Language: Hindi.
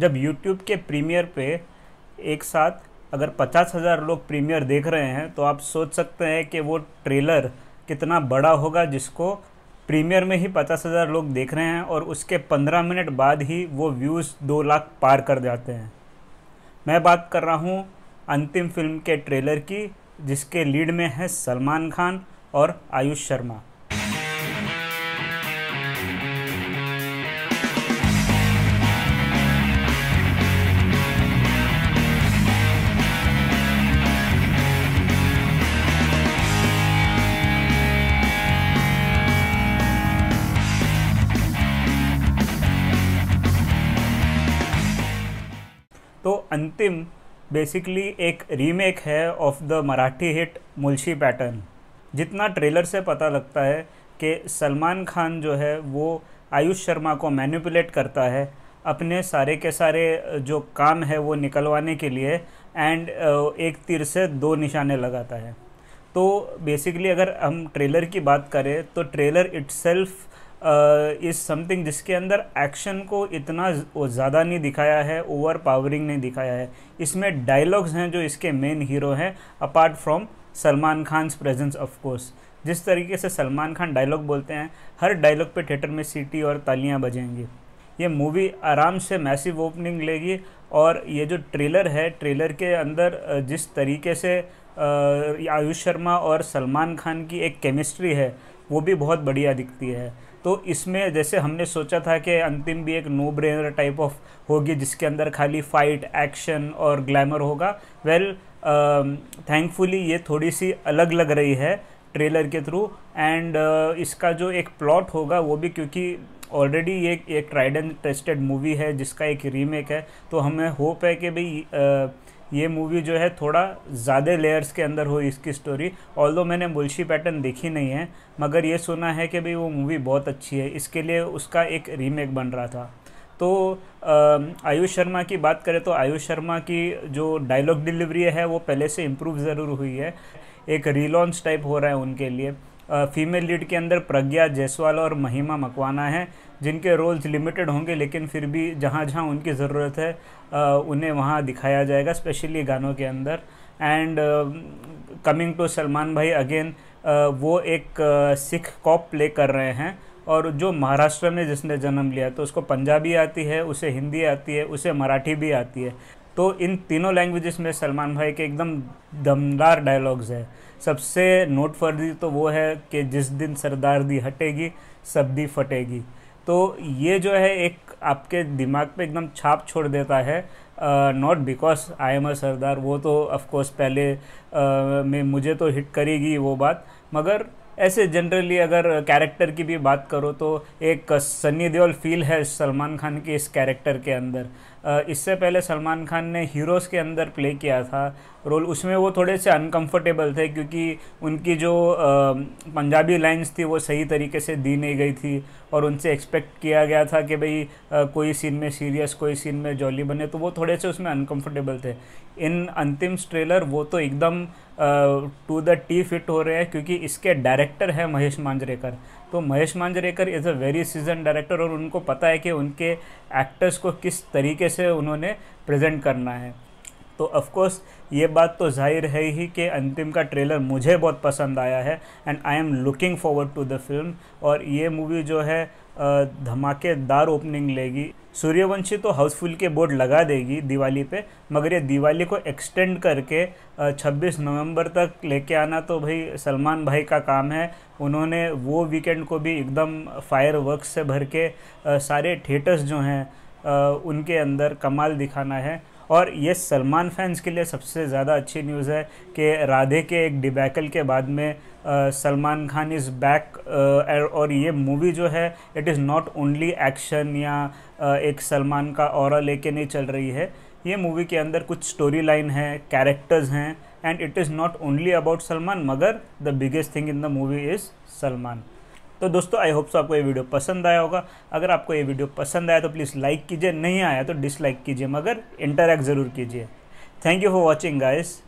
जब यूट्यूब के प्रीमियर पे एक साथ अगर पचास हज़ार लोग प्रीमियर देख रहे हैं तो आप सोच सकते हैं कि वो ट्रेलर कितना बड़ा होगा जिसको प्रीमियर में ही पचास हज़ार लोग देख रहे हैं और उसके पंद्रह मिनट बाद ही वो व्यूज़ दो लाख पार कर जाते हैं मैं बात कर रहा हूँ अंतिम फिल्म के ट्रेलर की जिसके लीड में है सलमान खान और आयुष शर्मा तो अंतिम बेसिकली एक रीमेक है of the Marathi hit Mulshi pattern जितना ट्रेलर से पता लगता है कि सलमान खान जो है वो आयुष शर्मा को मैनिपुलेट करता है अपने सारे के सारे जो काम है वो निकलवाने के लिए एंड एक तीर से दो निशाने लगाता है तो बेसिकली अगर हम ट्रेलर की बात करें तो ट्रेलर इट्सल्फ इज़ समथिंग जिसके अंदर एक्शन को इतना ज़्यादा नहीं दिखाया है ओवर पावरिंग नहीं दिखाया है इसमें डायलॉग्स हैं जो इसके मेन हीरो हैं apart from Salman Khan presence of course जिस तरीके से सलमान खान डायलॉग बोलते हैं हर डायलॉग पे थिएटर में सीटी और तालियां बजेंगी ये मूवी आराम से मैसिव ओपनिंग लेगी और ये जो ट्रेलर है ट्रेलर के अंदर जिस तरीके से आयुष शर्मा और सलमान खान की एक केमिस्ट्री है वो भी बहुत बढ़िया दिखती है तो इसमें जैसे हमने सोचा था कि अंतिम भी एक नो ब्रेनर टाइप ऑफ होगी जिसके अंदर खाली फाइट एक्शन और ग्लैमर होगा वेल थैंकफुली um, ये थोड़ी सी अलग लग रही है ट्रेलर के थ्रू एंड uh, इसका जो एक प्लॉट होगा वो भी क्योंकि ऑलरेडी ये एक ट्राइड एंड टेस्टेड मूवी है जिसका एक रीमेक है तो हमें होप है कि भाई uh, ये मूवी जो है थोड़ा ज़्यादा लेयर्स के अंदर हुई इसकी स्टोरी ऑल मैंने मुलशी पैटर्न देखी नहीं है मगर ये सुना है कि भाई वो मूवी बहुत अच्छी है इसके लिए उसका एक रीमेक बन रहा था तो आयुष शर्मा की बात करें तो आयुष शर्मा की जो डायलॉग डिलीवरी है वो पहले से इम्प्रूव ज़रूर हुई है एक रीलॉन्च टाइप हो रहा है उनके लिए फीमेल लीड के अंदर प्रज्ञा जायसवाल और महिमा मकवाना हैं जिनके रोल्स लिमिटेड होंगे लेकिन फिर भी जहाँ जहाँ उनकी ज़रूरत है उन्हें वहाँ दिखाया जाएगा स्पेशली गानों के अंदर एंड कमिंग टू सलमान भाई अगेन वो एक सिख कॉप प्ले कर रहे हैं और जो महाराष्ट्र में जिसने जन्म लिया तो उसको पंजाबी आती है उसे हिंदी आती है उसे मराठी भी आती है तो इन तीनों लैंग्वेजेस में सलमान भाई के एकदम दमदार डायलॉग्स है सबसे नोट फर्जी तो वो है कि जिस दिन सरदार दी हटेगी सब दी फटेगी तो ये जो है एक आपके दिमाग पे एकदम छाप छोड़ देता है not because I am a Sardar वो तो ऑफकोर्स पहले uh, में मुझे तो हिट करेगी वो बात मगर ऐसे जनरली अगर कैरेक्टर की भी बात करो तो एक सन्नी देओल फील है सलमान खान के इस कैरेक्टर के अंदर इससे पहले सलमान खान ने हीरोज़ के अंदर प्ले किया था रोल उसमें वो थोड़े से अनकंफर्टेबल थे क्योंकि उनकी जो पंजाबी लाइंस थी वो सही तरीके से दी नहीं गई थी और उनसे एक्सपेक्ट किया गया था कि भाई कोई सीन में सीरियस कोई सीन में जॉली बने तो वो थोड़े से उसमें अनकंफर्टेबल थे इन अंतिम ट्रेलर वो तो एकदम टू द टी फिट हो रहे हैं क्योंकि इसके डायरेक्टर हैं महेश मांजरेकर तो Mahesh Manjrekar is a very season director और उनको पता है कि उनके एक्टर्स को किस तरीके से उन्होंने प्रेजेंट करना है तो ऑफ़ ये बात तो जाहिर है ही कि अंतिम का ट्रेलर मुझे बहुत पसंद आया है and I am looking forward to the film और ये मूवी जो है धमाकेदार ओपनिंग लेगी सूर्यवंशी तो हाउसफुल के बोर्ड लगा देगी दिवाली पे मगर ये दिवाली को एक्सटेंड करके 26 नवंबर तक लेके आना तो भाई सलमान भाई का काम है उन्होंने वो वीकेंड को भी एकदम फायर वर्क से भर के सारे थिएटर्स जो हैं उनके अंदर कमाल दिखाना है और ये सलमान फैंस के लिए सबसे ज़्यादा अच्छी न्यूज़ है कि राधे के एक डिबैकल के बाद में सलमान खान इज़ बैक और ये मूवी जो है it is not only action या एक सलमान का और लेके नहीं चल रही है ये मूवी के अंदर कुछ स्टोरी लाइन है कैरेक्टर्स हैं and it is not only about Salman मगर the biggest thing in the movie is Salman तो दोस्तों आई होप सो आपको ये वीडियो पसंद आया होगा अगर आपको ये वीडियो पसंद आया तो प्लीज़ लाइक कीजिए नहीं आया तो डिसलाइक कीजिए मगर इंटरेक्ट ज़रूर कीजिए thank you for watching guys